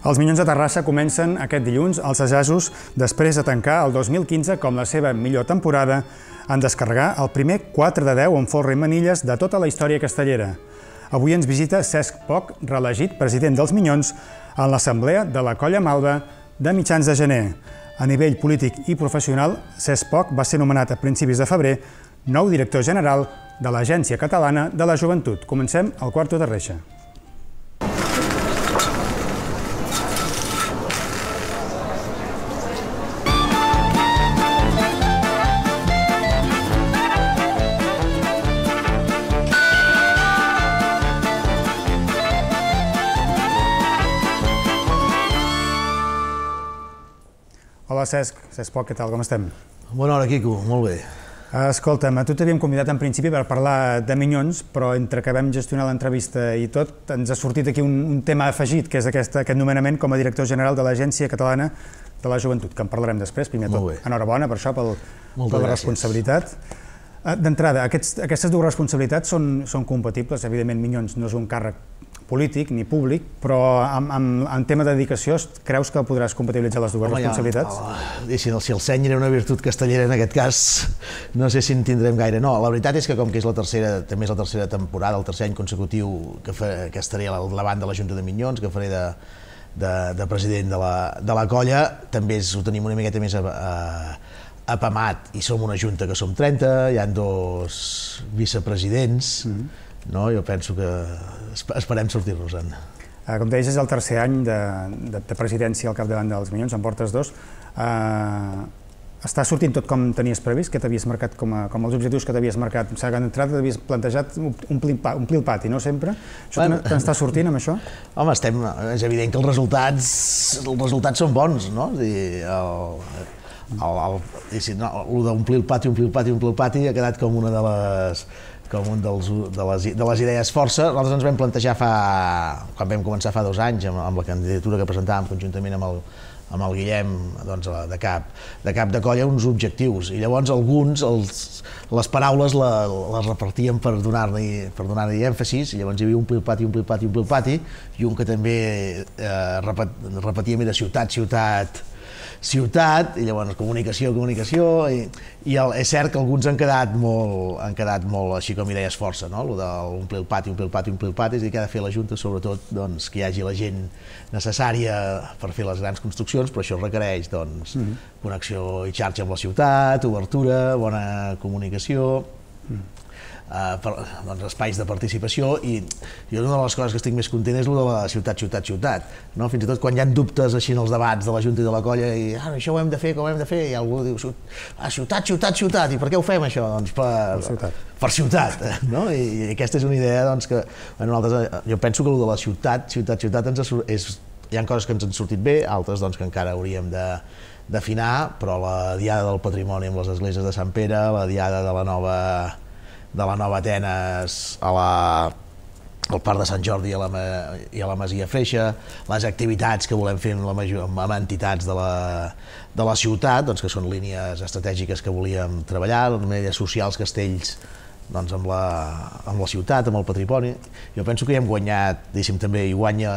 Els Minyons de Terrassa comencen aquest dilluns els assajos després de tancar el 2015 com la seva millor temporada en descarregar el primer 4 de 10 en forra i manilles de tota la història castellera. Avui ens visita Cesc Poc, reelegit president dels Minyons, en l'assemblea de la Colla Malva de mitjans de gener. A nivell polític i professional, Cesc Poc va ser nomenat a principis de febrer nou director general de l'Agència Catalana de la Joventut. Comencem al quarto de reixa. Hola Cesc, Cesc Poc, què tal, com estem? Bona hora, Quico, molt bé. Eh, escolta'm, a tu t'havíem convidat en principi per parlar de minyons, però entre que vam gestionar l'entrevista i tot, ens ha sortit aquí un, un tema afegit, que és aquesta, aquest nomenament com a director general de l'Agència Catalana de la Joventut, que en parlarem després, primer tot. Enhorabona per això, pel, Moltes per la responsabilitat. Eh, d'entrada, aquestes dues responsabilitats són, són compatibles. Evidentment, Minyons no és un càrrec polític ni públic, però en, en, en tema de dedicació creus que podràs compatibilitzar les dues home, responsabilitats? Ja, home, si, el, si el seny era una virtut castellera en aquest cas, no sé si en tindrem gaire. No, la veritat és que com que és la tercera, també és la tercera temporada, el tercer any consecutiu que, fa, que estaré al davant de la Junta de Minyons, que faré de, de, de president de la, de la colla, també és, ho tenim una miqueta més a, a, apamat i som una junta que som 30, hi han dos vicepresidents, mm -hmm no? jo penso que esperem sortir-nos-en. Eh, com deies, és el tercer any de, de, de presidència al capdavant dels Minyons, en portes dos. Eh, està sortint tot com tenies previst, que t'havies marcat com, a, com els objectius que t'havies marcat? S'ha sembla d'entrada t'havies plantejat omplir, omplir el pati, no sempre? Això bueno, t'està sortint amb això? Home, estem, és evident que els resultats, els resultats són bons, no? És dir, el, el, el, el, no, el d'omplir el pati, omplir el pati, omplir el pati ha quedat com una de les, com un dels, de, les, de les idees força. Nosaltres ens vam plantejar fa, quan vam començar fa dos anys amb, amb la candidatura que presentàvem conjuntament amb el, amb el Guillem doncs, de, cap, de cap de colla uns objectius i llavors alguns els, les paraules la, les repartíem per donar-li per donar èmfasis i llavors hi havia un pli-pati, un pli-pati, un pli-pati i un que també eh, repet, repetíem era ciutat, ciutat, ciutat, i llavors comunicació, comunicació, i, i el, és cert que alguns han quedat molt, han quedat molt així com hi deies, força, no? Lo d'omplir el pati, omplir el pati, omplir el pati, és a dir, que ha de fer la Junta, sobretot, doncs, que hi hagi la gent necessària per fer les grans construccions, però això requereix, doncs, mm -hmm. connexió i xarxa amb la ciutat, obertura, bona comunicació... Mm eh, per, doncs, espais de participació i jo una de les coses que estic més content és el de la ciutat, ciutat, ciutat. No? Fins i tot quan hi ha dubtes així en els debats de la Junta i de la Colla i ah, això ho hem de fer, com ho hem de fer, i algú diu ah, ciutat, ciutat, ciutat, i per què ho fem això? Doncs per, per ciutat. Per ciutat eh, no? I, I, aquesta és una idea doncs, que bueno, altres, eh, jo penso que el de la ciutat, ciutat, ciutat, ens és, hi ha coses que ens han sortit bé, altres doncs, que encara hauríem de, d'afinar, però la Diada del Patrimoni amb les esglésies de Sant Pere, la Diada de la nova de la Nova Atenes a la al Parc de Sant Jordi i a, la, i a la Masia Freixa, les activitats que volem fer amb, la major, amb entitats de la, de la ciutat, doncs que són línies estratègiques que volíem treballar, les línies socials, castells, doncs amb, la, amb la ciutat, amb el patrimoni. Jo penso que hi hem guanyat, diguéssim, també hi guanya,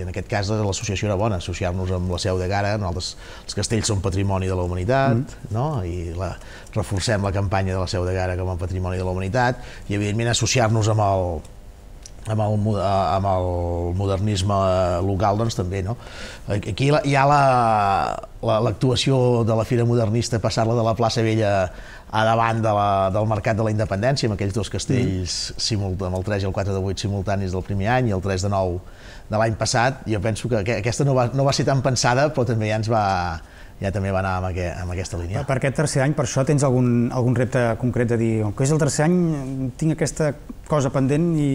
en aquest cas l'associació era bona, associar-nos amb la seu de Gara, nosaltres els castells són patrimoni de la humanitat, mm. no? i la, reforcem la campanya de la seu de Gara com a patrimoni de la humanitat, i evidentment associar-nos amb el amb el, amb el modernisme local, doncs també, no? Aquí hi ha l'actuació la, la de la Fira Modernista, passar-la de la plaça Vella a davant de la, del Mercat de la Independència, amb aquells dos castells, mm. amb el 3 i el 4 de 8 simultanis del primer any i el 3 de 9 de l'any passat, jo penso que aquesta no va, no va ser tan pensada, però també ja ens va, ja també va anar amb, amb aquesta línia. Per, per aquest tercer any, per això, tens algun, algun repte concret de dir oh, que és el tercer any, tinc aquesta cosa pendent i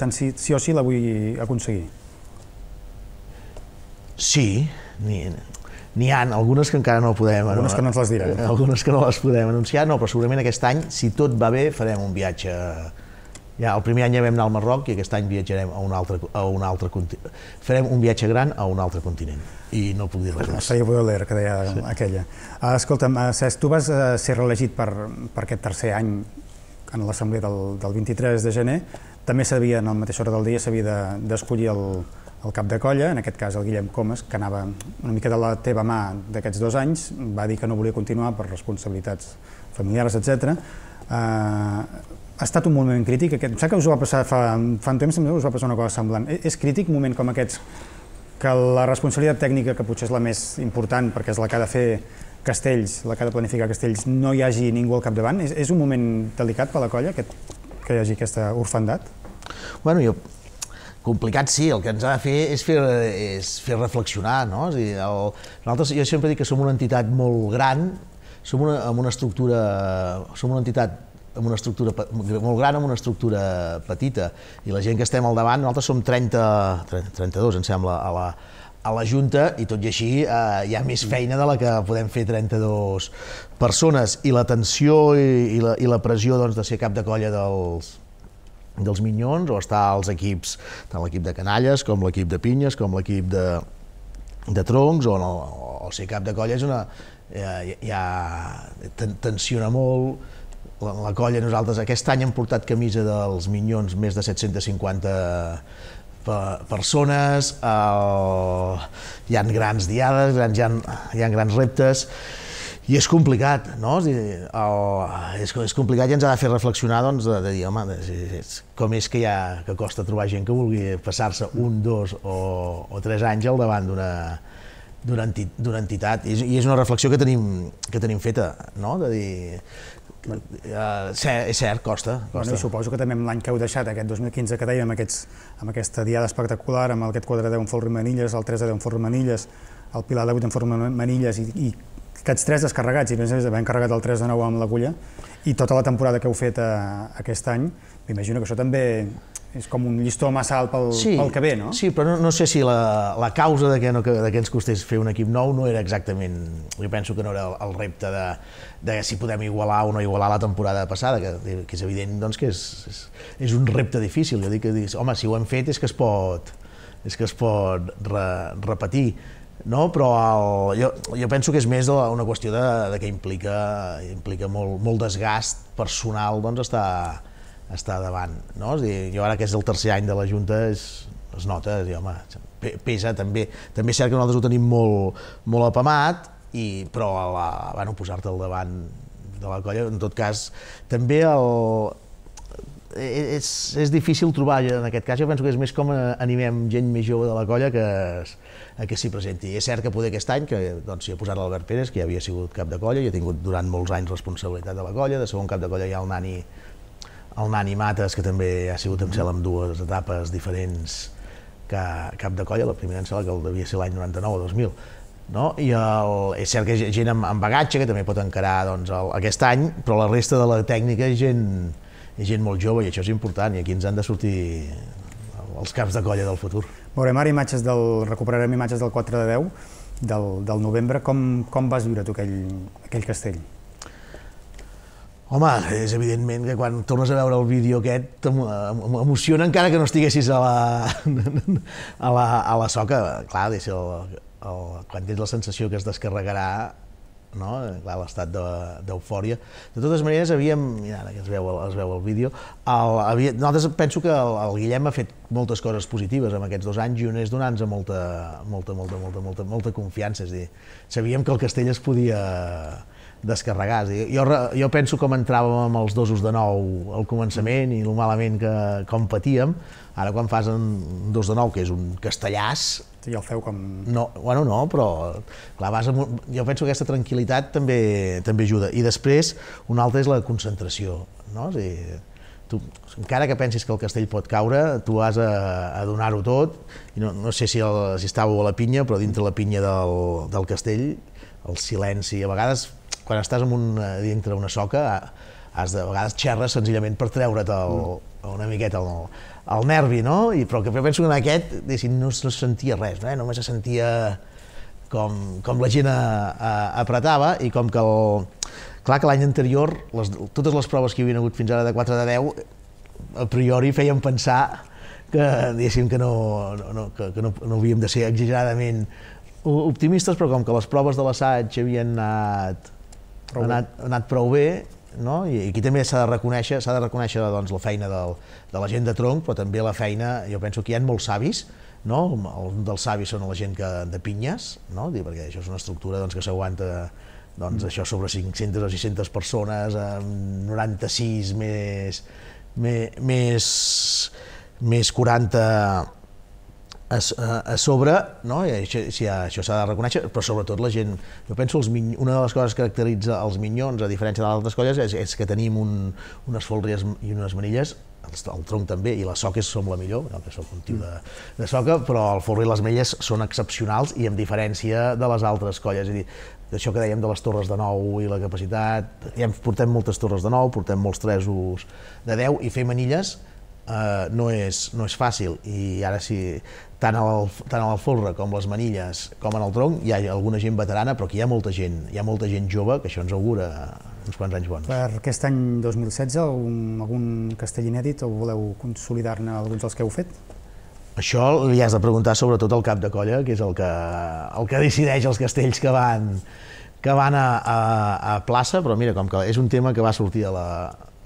tant si, sí o sí la vull aconseguir? Sí, ni, n'hi ha algunes que encara no podem... Algunes no, que no ens les direm. Algunes que no les podem anunciar, no, però segurament aquest any, si tot va bé, farem un viatge a ja, el primer any ja vam anar al Marroc i aquest any viatjarem a un altre, a un altre continent. farem un viatge gran a un altre continent i no puc dir res més. Seria Baudelaire, que deia sí. aquella. Ah, escolta'm, eh, Cesc, tu vas eh, ser reelegit per, per aquest tercer any en l'assemblea del, del 23 de gener, també s'havia, en la mateixa hora del dia, s'havia d'escollir de, el, el cap de colla, en aquest cas el Guillem Comas, que anava una mica de la teva mà d'aquests dos anys, va dir que no volia continuar per responsabilitats familiars, etc. Eh, ha estat un moment crític aquest? Em sap que us va passar fa, fa un temps, em us va passar una cosa semblant. E-, és crític un moment com aquests que la responsabilitat tècnica, que potser és la més important perquè és la que ha de fer castells, la que ha de planificar castells, no hi hagi ningú al capdavant? És, és un moment delicat per la colla aquest, que hi hagi aquesta orfandat? Bueno, jo, complicat sí, el que ens ha de fer és fer, és fer reflexionar, no? És dir, el, nosaltres, jo sempre dic que som una entitat molt gran, som una, amb una estructura, som una entitat amb una estructura molt gran, amb una estructura petita. I la gent que estem al davant, nosaltres som 30, 30 32, em sembla, a la, a la Junta i tot i així eh, hi ha més feina de la que podem fer 32 persones i la tensió i, i, la, i la pressió doncs, de ser cap de colla dels, dels minyons o estar als equips, tant l'equip de canalles com l'equip de pinyes, com l'equip de, de troncs o, no, o ser cap de colla és una, eh, ja, ja tensiona molt, la colla, nosaltres aquest any hem portat camisa dels Minyons més de 750 persones, uh, hi han grans diades, hi han, hi han grans reptes, i és complicat, no? És, dir, el, és, és complicat i ens ha de fer reflexionar doncs, de, de dir, home, és, és, com és que, ha, que costa trobar gent que vulgui passar-se un, dos o, o tres anys al davant d'una d'una enti, entitat. I és, I és una reflexió que tenim, que tenim feta, no? de dir, Uh, és cert, costa. costa. Bueno, suposo que també amb l'any que heu deixat, aquest 2015 que dèiem, amb, aquests, amb aquesta diada espectacular, amb aquest 4 de 10 en Forn Manilles, el 3 de 10 en Forn Manilles, el Pilar de 8 en Forn Manilles i, i aquests tres descarregats, i a més haver encarregat el 3 de 9 amb l'agulla, i tota la temporada que heu fet a, eh, aquest any, m'imagino que això també és com un llistó massa alt pel, sí, pel que ve, no? Sí, però no, no sé si la, la causa de que, no, de que ens costés fer un equip nou no era exactament... Jo penso que no era el, el repte de, de si podem igualar o no igualar la temporada passada, que, que és evident doncs, que és, és, és un repte difícil. Jo dic que, dic, home, si ho hem fet és que es pot, és que es pot re, repetir no? però el, jo, jo penso que és més de una qüestió de, de que implica, implica molt, molt desgast personal doncs, estar, està davant. No? És dir, jo ara que és el tercer any de la Junta és, es nota, dir, home, pesa també. També és cert que nosaltres ho tenim molt, molt apamat, i, però a la, bueno, posar-te al davant de la colla, en tot cas, també el, e, és, és difícil trobar, en aquest cas, jo penso que és més com animem gent més jove de la colla que, que s'hi presenti. I és cert que poder aquest any, que doncs, hi ha posat l'Albert Pérez, que ja havia sigut cap de colla i ha tingut durant molts anys responsabilitat de la colla, de segon cap de colla hi ha el Nani el Nani Mates, que també ha sigut, en cel amb dues etapes diferents que cap de colla, la primera en cel, que el devia ser l'any 99 o 2000, no? I el, és cert que hi ha gent amb, amb bagatge que també pot encarar doncs, el, aquest any, però la resta de la tècnica és gent, és gent molt jove i això és important i aquí ens han de sortir els caps de colla del futur. Veurem ara imatges del, recuperarem imatges del 4 de 10, del, del novembre. Com, com vas viure tu aquell, aquell castell? Home, és evidentment que quan tornes a veure el vídeo aquest emociona encara que no estiguessis a la, a la, a la soca. Clar, és el, el, quan tens la sensació que es descarregarà no? l'estat d'eufòria. De, de totes maneres, havíem, mira, ara que es veu, es veu el vídeo, el, havia, nosaltres penso que el, el Guillem ha fet moltes coses positives amb aquests dos anys i un és donant-nos molta, molta, molta, molta, molta, molta confiança. És dir, sabíem que el castell es podia, descarregats. Jo, jo penso com entràvem amb els dosos de nou al començament i lo malament que com patíem, ara quan fas un dos de nou, que és un castellàs... Sí, el feu com... No, bueno, no, però clar, vas amb, jo penso que aquesta tranquil·litat també, també ajuda. I després, una altra és la concentració. No? És sigui, tu, encara que pensis que el castell pot caure, tu has a, a donar-ho tot, i no, no sé si, el, si estàveu a la pinya, però dintre la pinya del, del castell el silenci. A vegades, quan estàs en un, eh, dintre una soca, has de, a vegades xerres senzillament per treure't el, mm. una miqueta el, el nervi, no? I, però que penso que en aquest no, no, no sentia res, eh? només se sentia com, com la gent a, a, apretava i com que el, clar que l'any anterior les, totes les proves que hi havia hagut fins ara de 4 de 10 a priori feien pensar que, que no, no, no, que, que no, no havíem de ser exageradament optimistes, però com que les proves de l'assaig havien anat, prou anat, anat prou bé, no? I aquí també s'ha de reconèixer, s'ha de reconèixer doncs, la feina del, de la gent de tronc, però també la feina, jo penso que hi ha molts savis, no? El, dels savis són la gent que, de pinyes, no? perquè això és una estructura doncs, que s'aguanta doncs, mm. això sobre 500 o 600 persones, amb 96 més, més, més, més 40 a, a sobre, no? I això, això s'ha de reconèixer, però sobretot la gent, jo penso els min... una de les coses que caracteritza els minyons, a diferència de les altres colles, és, és que tenim un, unes folries i unes manilles el, el tronc també, i les soques som la millor, jo que sóc un tio de, de soca, però el folri i les manilles són excepcionals i amb diferència de les altres colles. És a dir, això que dèiem de les torres de nou i la capacitat, ja portem moltes torres de nou, portem molts tresos de 10 i fer manilles eh, no, és, no és fàcil i ara si tant el, tant a la folre com les manilles com en el tronc hi ha alguna gent veterana però que hi ha molta gent, hi ha molta gent jove que això ens augura uns quants anys bons. Per aquest any 2016 algun, algun castell inèdit o voleu consolidar-ne alguns dels que heu fet? Això li has de preguntar sobretot al cap de colla, que és el que, el que decideix els castells que van, que van a, a, a plaça, però mira, com que és un tema que va sortir a la,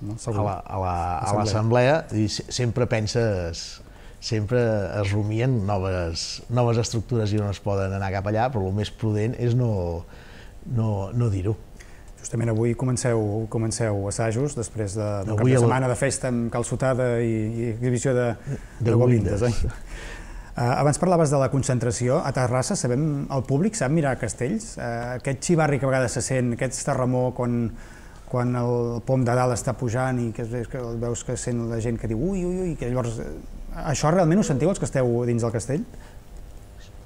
no? a l'assemblea la, i sempre penses sempre es rumien noves, noves estructures i on es poden anar cap allà, però el més prudent és no, no, no dir-ho. Justament avui comenceu, comenceu assajos després de, de cap de setmana el... de festa amb calçotada i, i exhibició de, de, de govindes. Eh? Uh, abans parlaves de la concentració. A Terrassa sabem, el públic sap mirar castells? Uh, aquest xivarri que a vegades se sent, aquest terremor quan quan el pom de dalt està pujant i que, que veus que sent la gent que diu ui, ui, ui, que llavors... Eh, això realment ho sentiu els que esteu dins del castell?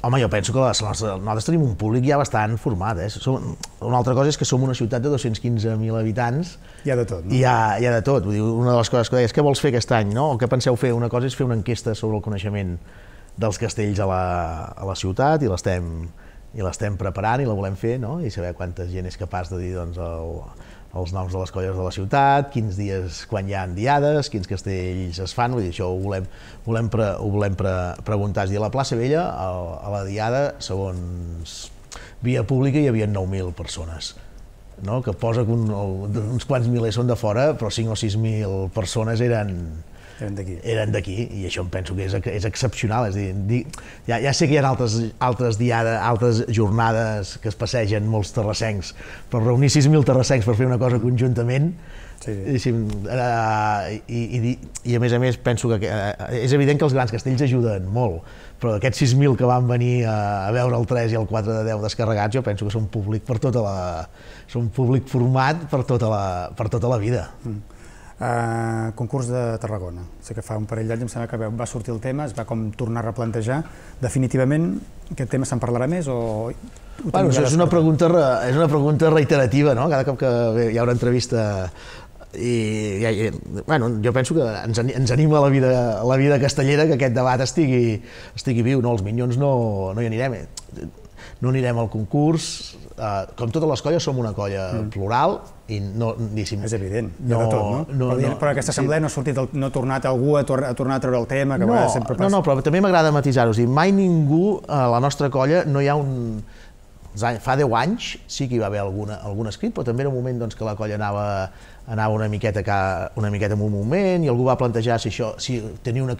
Home, jo penso que les, les, nosaltres tenim un públic ja bastant format. Eh? Som, una altra cosa és que som una ciutat de 215.000 habitants. Hi ha de tot, no? Hi ha, hi ha de tot. Vull dir, una de les coses que deies, què vols fer aquest any? No? O què penseu fer? Una cosa és fer una enquesta sobre el coneixement dels castells a la, a la ciutat i l'estem i l'estem preparant i la volem fer, no? i saber quanta gent és capaç de dir doncs, el, els noms de les colles de la ciutat, quins dies quan hi ha diades, quins castells es fan, vull dir, això ho volem, volem, pre, ho volem pre, preguntar. És a dir, a la plaça Vella, a, a la diada, segons via pública, hi havia 9.000 persones no? que posa que un, uns quants milers són de fora, però 5 o 6.000 persones eren, eren d'aquí. Eren d'aquí, i això em penso que és, és excepcional. És dir, ja, ja sé que hi ha altres, altres, diades, altres jornades que es passegen molts terrassencs, però reunir 6.000 terrassencs per fer una cosa conjuntament, Sí, sí. sí uh, eh, i, i, I a més a més penso que uh, és evident que els grans castells ajuden molt, però aquests 6.000 que van venir a, a veure el 3 i el 4 de 10 descarregats, jo penso que són públic per tota la... són públic format per tota la, per tota la vida. Mm concurs de Tarragona. Sé que fa un parell d'anys em sembla que va sortir el tema, es va com tornar a replantejar. Definitivament, aquest tema se'n parlarà més o... Bueno, ja és, una pregunta, és una pregunta reiterativa, no? Cada cop que hi ha una entrevista i, i, i bueno, jo penso que ens, ens anima la vida, la vida castellera que aquest debat estigui, estigui viu, no? Els minyons no, no hi anirem no anirem al concurs, eh, com totes les colles som una colla mm. plural i no, diguéssim... És evident, no, de tot, no? no, però, no però aquesta assemblea sí. no ha sortit, el, no ha tornat algú a, tor a tornar a treure el tema, que no, sempre passa. No, no, però també m'agrada matisar-ho, o sigui, mai ningú a la nostra colla no hi ha un... Fa 10 anys sí que hi va haver alguna, algun escrit, però també era un moment doncs, que la colla anava anava una miqueta, ca, una miqueta en un moment i algú va plantejar si, això, si tenia una,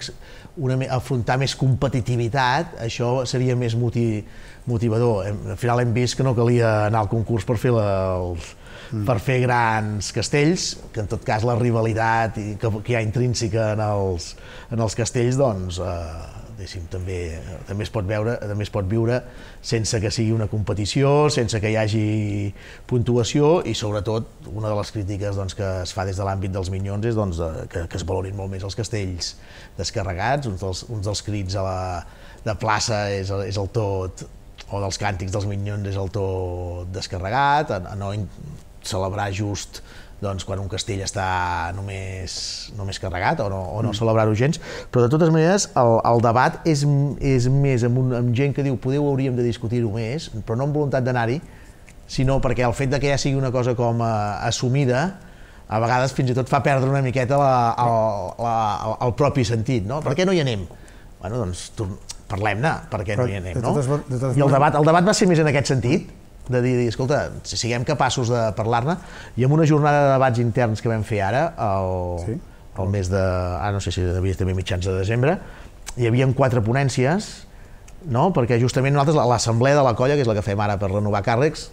una, afrontar més competitivitat, això seria més motiv, motivador. Hem, al final hem vist que no calia anar al concurs per fer, la, els, mm. per fer grans castells, que en tot cas la rivalitat i que, que hi ha intrínseca en els, en els castells, doncs, eh, diguéssim, també, també, es pot veure, també es pot viure sense que sigui una competició, sense que hi hagi puntuació i sobretot una de les crítiques doncs, que es fa des de l'àmbit dels minyons és doncs, eh, que, que es valorin molt més els castells descarregats, uns dels, uns dels crits a la, de plaça és, és el tot, o dels càntics dels minyons és el tot descarregat, a, a no celebrar just doncs, quan un castell està només, només carregat o no, o no mm. celebrar-ho gens. Però, de totes maneres, el, el debat és, és més amb, un, amb gent que diu podeu hauríem de discutir-ho més, però no amb voluntat d'anar-hi, sinó perquè el fet de que ja sigui una cosa com a, eh, assumida, a vegades fins i tot fa perdre una miqueta la, el, la, el, el propi sentit. No? Per què no hi anem? Bueno, doncs parlem-ne, per què no hi anem. No? I el debat, el debat va ser més en aquest sentit, de dir, dir escolta, siguem capaços de parlar-ne, i amb una jornada de debats interns que vam fer ara, el, sí? el mes de, ah, no sé si devia també mitjans de desembre, hi havia quatre ponències, no? perquè justament nosaltres, l'assemblea de la colla, que és la que fem ara per renovar càrrecs,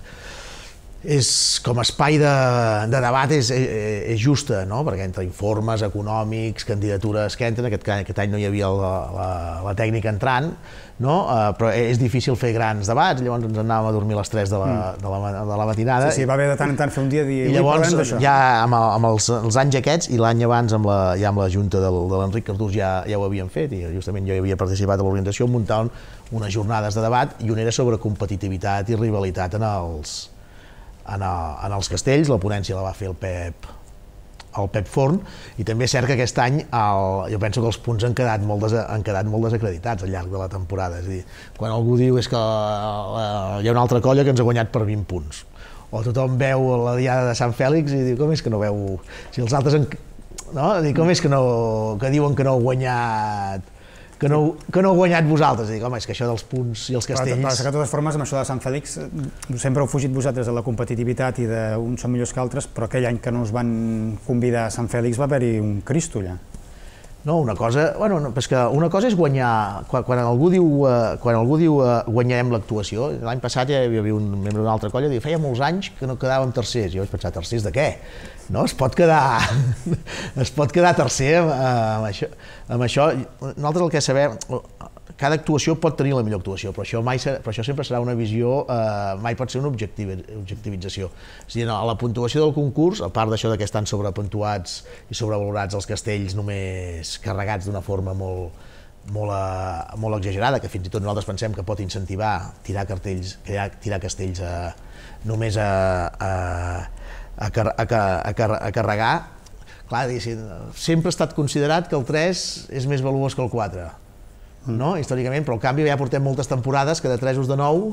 és com a espai de, de debat és, és, eh, eh, és justa, no? perquè entre informes econòmics, candidatures que entren, aquest, aquest any no hi havia la, la, la tècnica entrant, no? Uh, però és difícil fer grans debats, llavors ens anàvem a dormir a les 3 de la, mm. de la, de la matinada. Sí, sí, va haver de tant en tant fer un dia dir... I llavors, ja amb, amb els, els anys aquests i l'any abans amb la, ja amb la Junta del, de l'Enric Cardús ja, ja ho havien fet, i justament jo havia participat a l'organització, muntant unes jornades de debat i una era sobre competitivitat i rivalitat en els, en, a, en els castells, la ponència la va fer el Pep el Pep Forn, i també és cert que aquest any el, jo penso que els punts han quedat, molt des, han quedat molt desacreditats al llarg de la temporada. És a dir, quan algú diu és que eh, eh hi ha una altra colla que ens ha guanyat per 20 punts, o tothom veu la diada de Sant Fèlix i diu com és que no veu... Si els altres... han, no? Dir, com és que, no, que diuen que no heu guanyat que no, que no heu guanyat vosaltres. Dic, home, és que això dels punts i els castells... Però, però de totes formes, amb això de Sant Fèlix, mm, sempre heu fugit vosaltres de la competitivitat i d'uns són millors que altres, però aquell any que no us van convidar a Sant Fèlix va haver-hi un Cristo allà. No, una cosa, bueno, no, és que una cosa és guanyar, quan, quan algú diu, uh, quan algú diu uh, guanyarem l'actuació, l'any passat ja hi havia un membre d'una altra colla, diu, feia molts anys que no quedàvem tercers, jo vaig pensar, tercers de què? No, es pot quedar, es pot quedar tercer amb, eh, amb, això, amb això. Nosaltres el que sabem, cada actuació pot tenir la millor actuació, però això, mai, però això sempre serà una visió, eh, mai pot ser una objectiv, objectivització. És a dir, a la puntuació del concurs, a part d'això que estan sobrepuntuats i sobrevalorats els castells només carregats d'una forma molt, molt, eh, molt exagerada, que fins i tot nosaltres pensem que pot incentivar tirar, cartells, crear, tirar castells a, només a, a, a, car, a, a, car, a carregar, clar, sempre ha estat considerat que el 3 és més valuós que el 4 no? històricament, però en canvi ja portem moltes temporades que de 3 de 9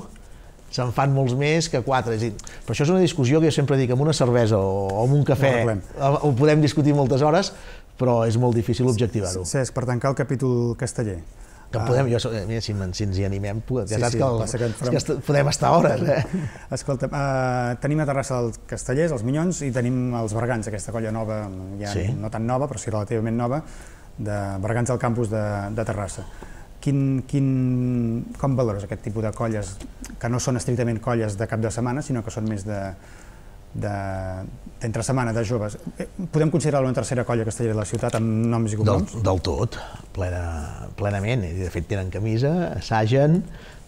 se'n fan molts més que 4. És dir, però això és una discussió que jo sempre dic, amb una cervesa o, o amb un cafè no eh, ho podem discutir moltes hores, però és molt difícil objectivar-ho. Cesc, per tancar el capítol casteller. Que ah. podem, jo, eh, mira, si, si ens hi animem, ja sí, saps sí, que, el, que, farem... que est podem estar hores. Eh? Escolta, uh, eh, tenim a Terrassa els Castellers, els Minyons, i tenim els Bergans, aquesta colla nova, ja sí. no tan nova, però sí relativament nova, de Bergans al campus de, de Terrassa quin, quin, com valores aquest tipus de colles, que no són estrictament colles de cap de setmana, sinó que són més de d'entre de, setmana, de joves. Eh, podem considerar una tercera colla castellera de la ciutat amb noms i cognoms? Del, del tot, plena, plenament. De fet, tenen camisa, assagen,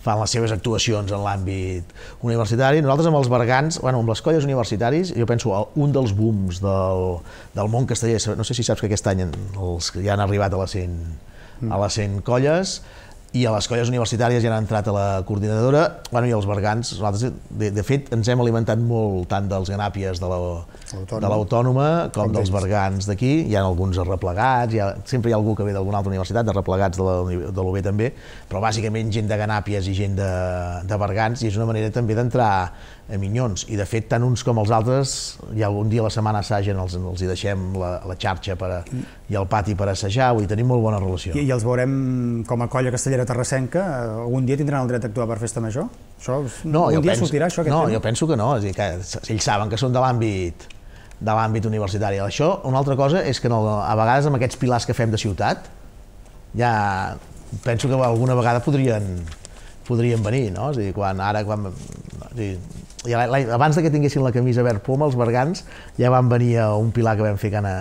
fan les seves actuacions en l'àmbit universitari. Nosaltres amb els bergants, bueno, amb les colles universitaris, jo penso un dels booms del, del món casteller, no sé si saps que aquest any els, ja han arribat a les 100 a les 100 colles, i a les colles universitàries ja han entrat a la coordinadora, bueno, i els bergans, nosaltres, de, de fet, ens hem alimentat molt tant dels ganàpies de l'autònoma la, com, com dels bergans d'aquí, hi ha alguns arreplegats, hi ha, sempre hi ha algú que ve d'alguna altra universitat, arreplegats de l'UB també, però bàsicament gent de ganàpies i gent de, de bergans, i és una manera també d'entrar a minyons. I de fet, tant uns com els altres, ha algun dia a la setmana assagen, els, els hi deixem la, la xarxa per a, i el pati per assajar, vull tenim molt bona relació. I, I els veurem com a colla castellera terrassenca, algun dia tindran el dret d'actuar per festa major? Això, no, un dia penso, sortirà això? No, tema? jo penso que no, és dir, que ells saben que són de l'àmbit de l'àmbit universitari. Això, una altra cosa, és que no, a vegades amb aquests pilars que fem de ciutat, ja penso que alguna vegada podrien, podrien venir, no? És a dir, quan ara, quan, és dir, i abans de que tinguessin la camisa verd poma, els bergans ja van venir a un pilar que vam fer Cana,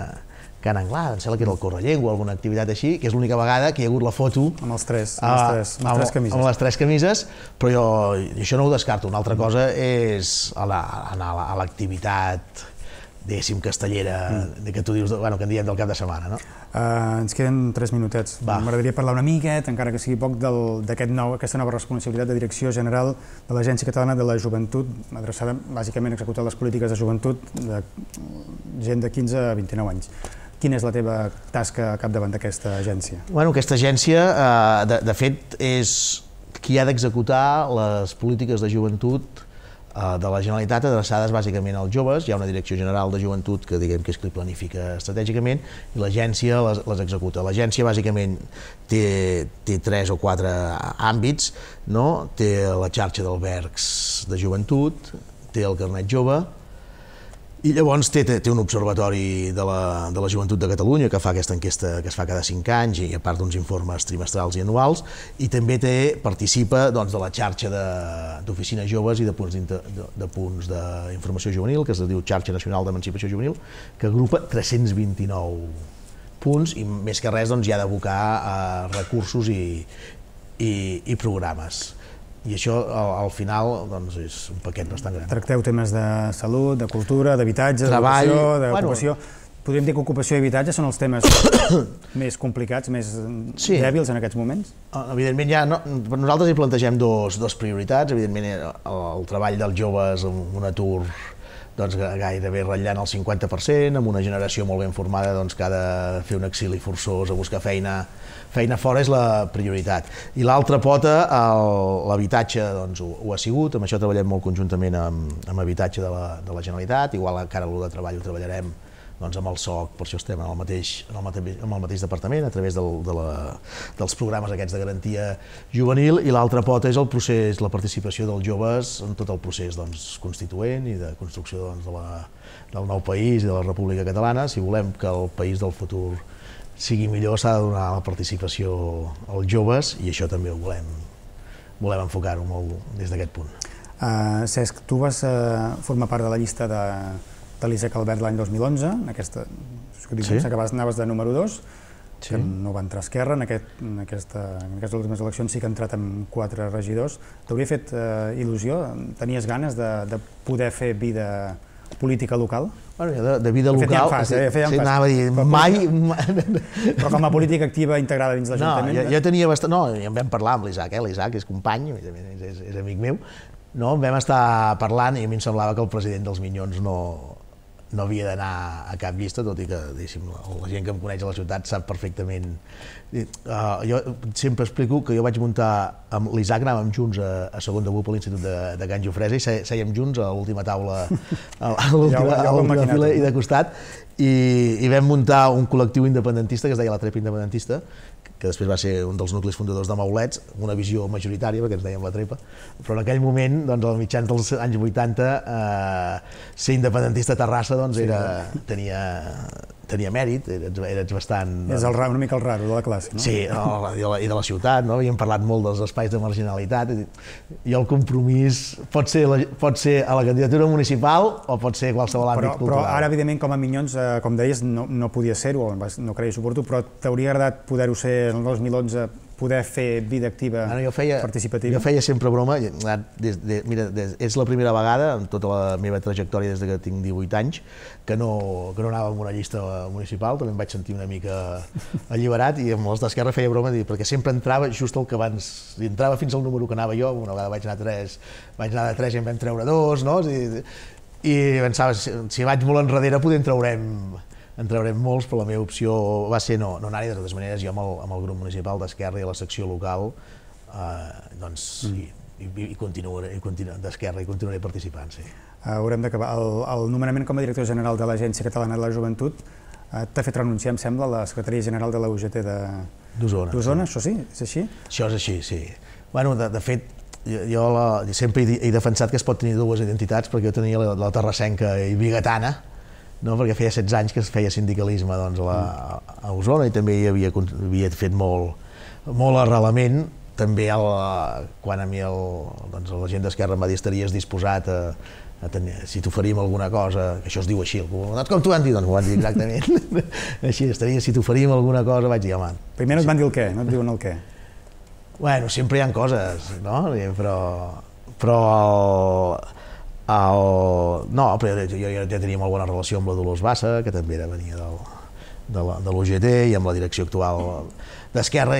Can Anglada, em sembla que era el Correllengua, alguna activitat així, que és l'única vegada que hi ha hagut la foto... Amb els tres, amb, ah, les tres, amb, amb, les tres camises. Amb les tres camises, però jo això no ho descarto. Una altra cosa és anar a l'activitat la, diguéssim, castellera, mm. que tu dius, bueno, que en diem del cap de setmana, no? Uh, ens queden tres minutets. M'agradaria parlar una miquet, encara que sigui poc, d'aquesta nou, aquesta nova responsabilitat de direcció general de l'Agència Catalana de la Joventut, adreçada bàsicament a executar les polítiques de joventut de gent de 15 a 29 anys. Quina és la teva tasca a davant d'aquesta agència? Bueno, aquesta agència, eh, de, de fet, és qui ha d'executar les polítiques de joventut Eh, de la Generalitat adreçades bàsicament als joves, hi ha una direcció general de joventut que diguem que és que planifica estratègicament i l'agència les, les executa. L'agència bàsicament té, té tres o quatre àmbits, no? té la xarxa d'albergs de joventut, té el carnet jove, i llavors té, té un observatori de la, de la joventut de Catalunya que fa aquesta enquesta que es fa cada 5 anys i a part d'uns informes trimestrals i anuals i també té, participa doncs, de la xarxa d'oficines joves i de punts de punts d'informació juvenil que es diu Xarxa Nacional d'Emancipació Juvenil que agrupa 329 punts i més que res doncs, hi ha d'abocar eh, recursos i, i, i programes i això al, al final doncs, és un paquet bastant gran. Tracteu temes de salut, de cultura, d'habitatge, d'ocupació, d'ocupació... Bueno, Podríem dir que ocupació i habitatge són els temes més complicats, més sí. dèbils en aquests moments? Ah, evidentment, ja no, nosaltres hi plantegem dos, dos prioritats. Evidentment, el, el treball dels joves amb un atur doncs, gairebé ratllant el 50%, amb una generació molt ben formada doncs, que ha de fer un exili forçós a buscar feina, feina fora és la prioritat. I l'altra pota, l'habitatge, doncs, ho, ho, ha sigut, amb això treballem molt conjuntament amb, amb habitatge de la, de la Generalitat, igual encara el de treball ho treballarem doncs amb el SOC, per això estem en el mateix, en el mateix, en el mateix departament, a través del, de la, dels programes aquests de garantia juvenil, i l'altra pot és el procés, la participació dels joves en tot el procés doncs, constituent i de construcció doncs, de la, del nou país i de la República Catalana. Si volem que el país del futur sigui millor, s'ha de donar la participació als joves, i això també ho volem, volem enfocar-ho molt des d'aquest punt. Uh, Cesc, tu vas uh, formar part de la llista de, de l'Isaac Albert l'any 2011, en aquesta circunscripció sí? que vas, anaves de número 2, sí. que no va entrar a Esquerra, en, aquest, en, aquesta, en aquestes últimes eleccions sí que ha entrat amb quatre regidors. T'hauria fet eh, il·lusió? Tenies ganes de, de poder fer vida política local? Bueno, de, de vida de fet, local... Ja fas, eh? sí, anava a dir, però mai... Però com a política activa integrada dins l'Ajuntament... No, jo, eh? jo tenia bastant... No, ja en vam parlar amb l'Isaac, eh? l'Isaac és company, és, és, és, és amic meu, no? vam estar parlant i a mi em semblava que el president dels Minyons no, no havia d'anar a cap llista, tot i que diguéssim, la, gent que em coneix a la ciutat sap perfectament. Uh, jo sempre explico que jo vaig muntar, amb l'Isaac anàvem junts a, a segon de BUP a l'Institut de, de Can Jofresa i sèiem junts a l'última taula, a l'última fila i de costat, i, i vam muntar un col·lectiu independentista que es deia la Trep Independentista, que després va ser un dels nuclis fundadors de Maulets, amb una visió majoritària, perquè ens dèiem la trepa, però en aquell moment, doncs, als mitjans dels anys 80, eh, ser independentista a Terrassa doncs, era, tenia tenia mèrit, eres, eres bastant... És el, eh, una mica el raro de la classe, no? Sí, no, i, de la, i de la ciutat, no? Havíem parlat molt dels espais de marginalitat, i el compromís pot ser, la, pot ser a la candidatura municipal o pot ser a qualsevol àmbit però, cultural. Però ara, evidentment, com a Minyons, eh, com deies, no, no podia ser-ho, no creies oportú, però t'hauria agradat poder-ho ser el 2011 poder fer vida activa bueno, jo feia, participativa? Jo feia sempre broma, des de, mira, des, és la primera vegada en tota la meva trajectòria des de que tinc 18 anys que no, que no anava amb una llista municipal, també em vaig sentir una mica alliberat i amb els d'Esquerra feia broma dir, perquè sempre entrava just el que abans, entrava fins al número que anava jo, una vegada vaig anar a 3, vaig anar de 3 i em vam treure dos, no? I, i pensava, si, si vaig molt enrere poder en traurem en traurem molts, però la meva opció va ser no, no anar-hi. De totes maneres, jo amb el, amb el grup municipal d'Esquerra i la secció local, eh, doncs, mm. i, i, i continuaré, i continuaré d'Esquerra i continuaré participant, sí. Eh, haurem d'acabar. El, el nomenament com a director general de l'Agència Catalana de la Joventut uh, t'ha fet renunciar, em sembla, a la secretaria general de la UGT de... D'Osona. D'Osona, sí. això sí? És així? Això és així, sí. Bueno, de, de fet, jo la, sempre he, he defensat que es pot tenir dues identitats, perquè jo tenia la, la terrassenca i bigatana, no? perquè feia 16 anys que es feia sindicalisme doncs, a, la, a Osona i també hi havia, havia fet molt, molt arrelament també el, quan a mi el, doncs la gent d'Esquerra em va dir estaries disposat a, a tenir, si t'oferim alguna cosa, que això es diu així, el doncs com t'ho van dir, doncs ho van dir exactament, així, estaria, si t'oferim alguna cosa, vaig dir, home... Primer no et van dir el què, no et diuen el què. Bueno, sempre hi ha coses, no? Però, però el, el... No, però jo, jo ja tenia molt bona relació amb la Dolors Bassa, que també era, venia del, de l'UGT i amb la direcció actual d'Esquerra,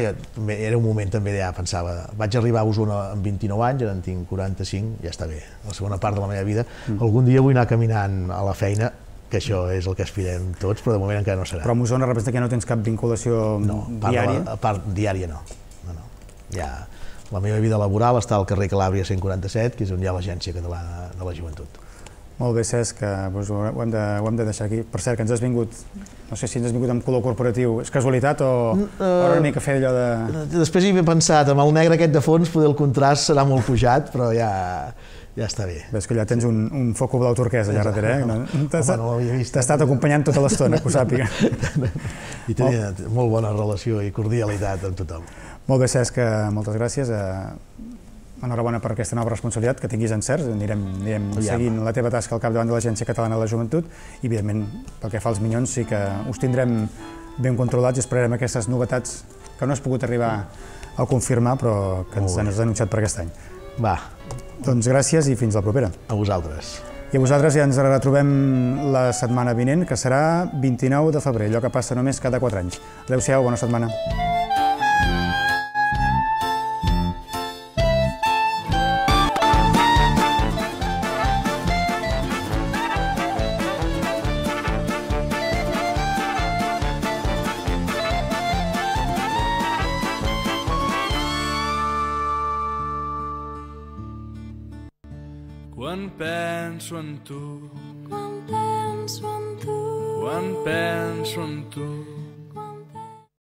era un moment també ja pensava, vaig arribar a Osona amb 29 anys, ara en tinc 45, ja està bé, la segona part de la meva vida, mm. algun dia vull anar caminant a la feina que això és el que aspirem tots, però de moment encara no serà. Però amb Osona representa que no tens cap vinculació no, part diària? No, a part diària no. no, no. Ja, la meva vida laboral està al carrer Calàbria 147, que és on hi ha l'Agència Catalana de la Joventut. Molt bé, Cesc, doncs ho, hem de, ho hem de deixar aquí. Per cert, que ens has vingut, no sé si ens has vingut amb color corporatiu, és casualitat o, uh, mm, eh, o una mica fer allò de... Després hi he pensat, amb el negre aquest de fons, poder el contrast serà molt pujat, però ja, ja està bé. Ves que allà tens un, un foco blau turquesa, allà darrere, eh? No, T'ha no estat, eh? estat acompanyant tota l'estona, que ho sàpiga. I tenia oh. molt bona relació i cordialitat amb tothom. Molt bé, Cesc, eh, moltes gràcies. Eh, enhorabona per aquesta nova responsabilitat, que tinguis encerts, anirem, anirem seguint la teva tasca al capdavant de l'Agència Catalana de la Joventut i, evidentment, pel que fa als minyons, sí que us tindrem ben controlats i esperarem aquestes novetats que no has pogut arribar a confirmar, però que ens han anunciat per aquest any. Va. Doncs gràcies i fins la propera. A vosaltres. I a vosaltres ja ens retrobem la setmana vinent, que serà 29 de febrer, allò que passa només cada 4 anys. Adéu-siau, bona setmana. tú.